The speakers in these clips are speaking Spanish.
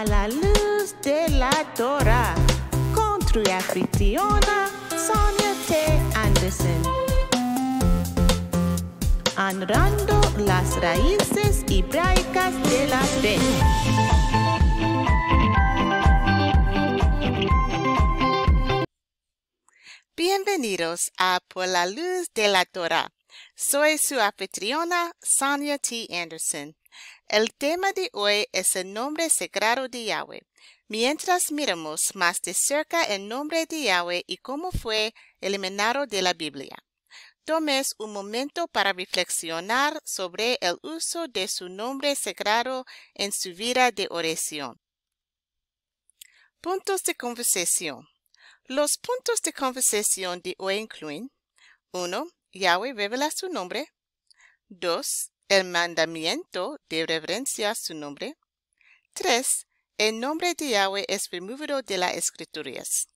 A la luz de la Torah, anfitriona Sonia T. Anderson. Honrando las raíces hebraicas de la fe. Bienvenidos a Por la Luz de la Torah. Soy su anfitriona, Sonia T. Anderson. El tema de hoy es el nombre sagrado de Yahweh. Mientras miramos más de cerca el nombre de Yahweh y cómo fue eliminado de la Biblia, tomes un momento para reflexionar sobre el uso de su nombre sagrado en su vida de oración. Puntos de conversación. Los puntos de conversación de hoy incluyen 1. Yahweh revela su nombre. 2 el mandamiento de reverencia a su nombre. 3. El nombre de Yahweh es removido de las escrituras.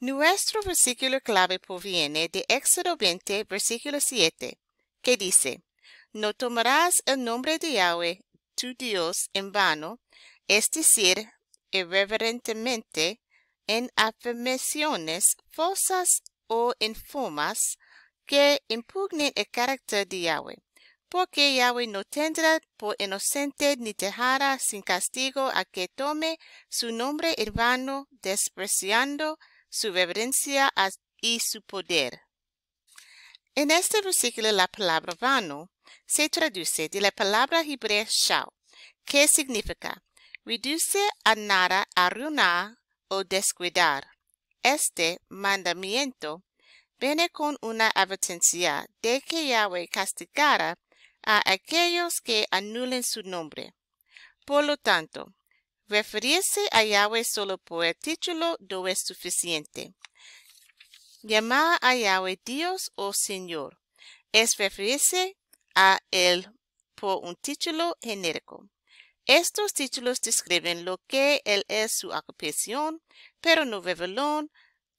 Nuestro versículo clave proviene de Éxodo 20, versículo 7, que dice, No tomarás el nombre de Yahweh, tu Dios, en vano, es decir, irreverentemente, en afirmaciones falsas o en formas que impugnen el carácter de Yahweh porque Yahweh no tendrá por inocente ni dejará sin castigo a que tome su nombre en vano, despreciando su reverencia y su poder. En este versículo la palabra vano se traduce de la palabra hebrea shao, que significa reduce a nada, arruinar o descuidar. Este mandamiento viene con una advertencia de que Yahweh castigará a aquellos que anulen su nombre. Por lo tanto, referirse a Yahweh solo por el título no es suficiente. Llamar a Yahweh Dios o Señor es referirse a Él por un título genérico. Estos títulos describen lo que Él es su ocupación, pero no revelan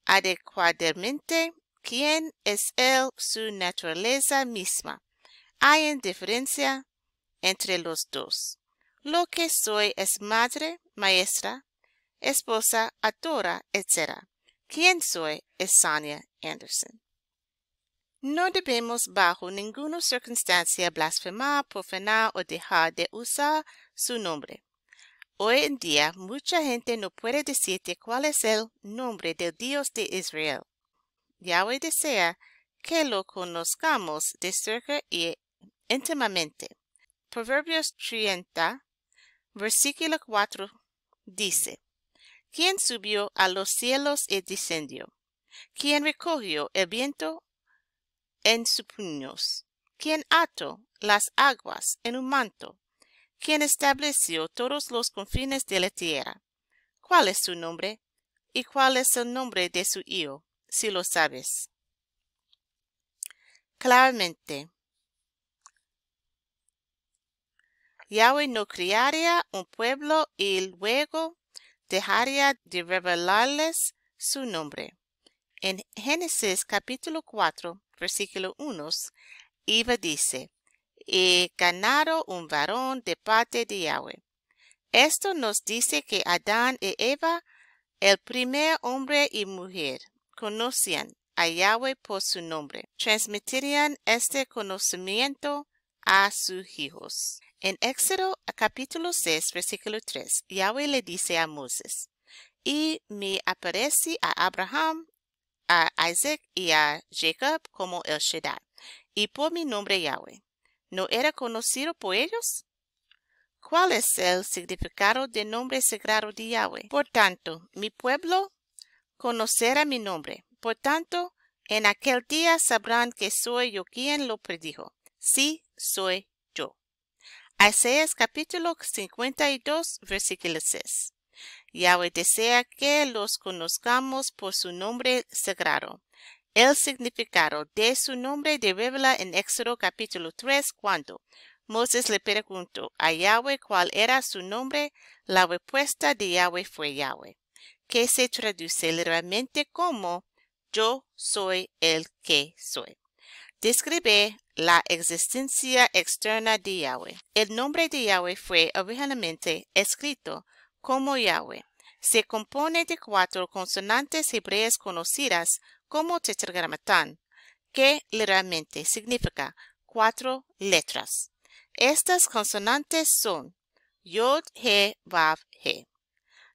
adecuadamente quién es Él su naturaleza misma. Hay indiferencia entre los dos. Lo que soy es madre, maestra, esposa, adora, etc. Quien soy es Sonia Anderson. No debemos bajo ninguna circunstancia blasfemar, profanar o dejar de usar su nombre. Hoy en día mucha gente no puede decirte cuál es el nombre del Dios de Israel. Yahweh desea que lo conozcamos de cerca y íntimamente. Proverbios 30, versículo 4 dice, ¿Quién subió a los cielos y descendió? ¿Quién recogió el viento en sus puños? ¿Quién ató las aguas en un manto? ¿Quién estableció todos los confines de la tierra? ¿Cuál es su nombre? ¿Y cuál es el nombre de su hijo, si lo sabes? Claramente, Yahweh no criaría un pueblo y luego dejaría de revelarles su nombre. En Génesis capítulo 4, versículo 1, Iba dice, y ganaron un varón de parte de Yahweh. Esto nos dice que Adán y Eva, el primer hombre y mujer, conocían a Yahweh por su nombre. Transmitirían este conocimiento a sus hijos. En Éxodo capítulo 6, versículo 3, Yahweh le dice a Moisés, y me aparecí a Abraham, a Isaac y a Jacob como el Shaddai, y por mi nombre Yahweh. ¿No era conocido por ellos? ¿Cuál es el significado de nombre sagrado de Yahweh? Por tanto, mi pueblo conocerá mi nombre. Por tanto, en aquel día sabrán que soy yo quien lo predijo. Sí, soy Isaías capítulo 52, versículo 6. Yahweh desea que los conozcamos por su nombre sagrado. El significado de su nombre de revela en Éxodo capítulo 3 cuando Moisés le preguntó a Yahweh cuál era su nombre, la respuesta de Yahweh fue Yahweh, que se traduce literalmente como yo soy el que soy describe la existencia externa de Yahweh. El nombre de Yahweh fue originalmente escrito como Yahweh. Se compone de cuatro consonantes hebreas conocidas como tetragramatán, que literalmente significa cuatro letras. Estas consonantes son Yod, He, Vav, He.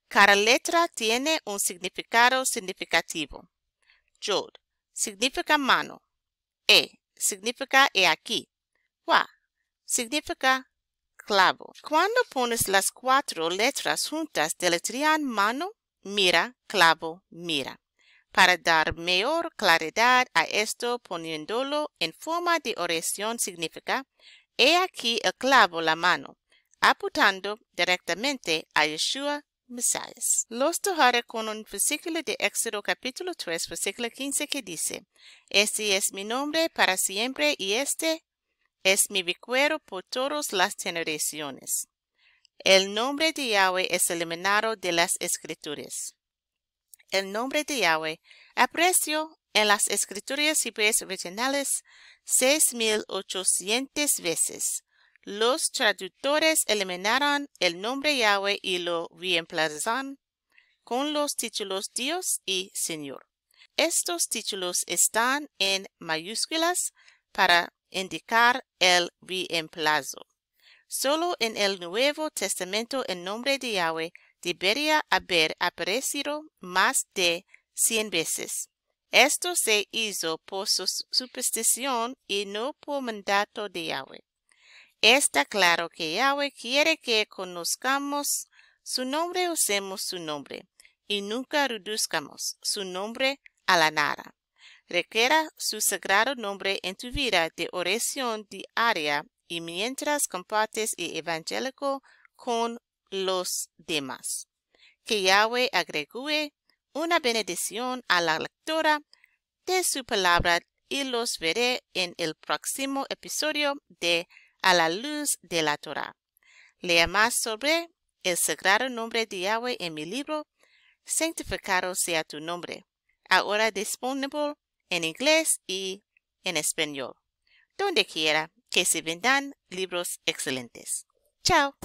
Cada letra tiene un significado significativo. Yod significa mano. E significa he aquí. Wa significa clavo. Cuando pones las cuatro letras juntas letrían mano, mira, clavo, mira. Para dar mayor claridad a esto poniéndolo en forma de oración significa He aquí el clavo la mano, apuntando directamente a Yeshua los tohare con un versículo de Éxodo capítulo 3, versículo 15 que dice, Este es mi nombre para siempre y este es mi vicuero por todas las generaciones. El nombre de Yahweh es eliminado de las escrituras. El nombre de Yahweh aprecio en las escrituras hebreas originales 6.800 veces los traductores eliminaron el nombre Yahweh y lo reemplazaron con los títulos Dios y Señor. Estos títulos están en mayúsculas para indicar el reemplazo. Solo en el Nuevo Testamento el nombre de Yahweh debería haber aparecido más de cien veces. Esto se hizo por superstición y no por mandato de Yahweh. Está claro que Yahweh quiere que conozcamos su nombre, usemos su nombre, y nunca reduzcamos su nombre a la nada. Requiera su sagrado nombre en tu vida de oración diaria y mientras compartes el evangélico con los demás. Que Yahweh agregue una bendición a la lectora de su palabra y los veré en el próximo episodio de a la luz de la Torah. Lea más sobre el sagrado nombre de Yahweh en mi libro Santificado sea tu nombre, ahora disponible en inglés y en español, donde quiera que se vendan libros excelentes. Chao.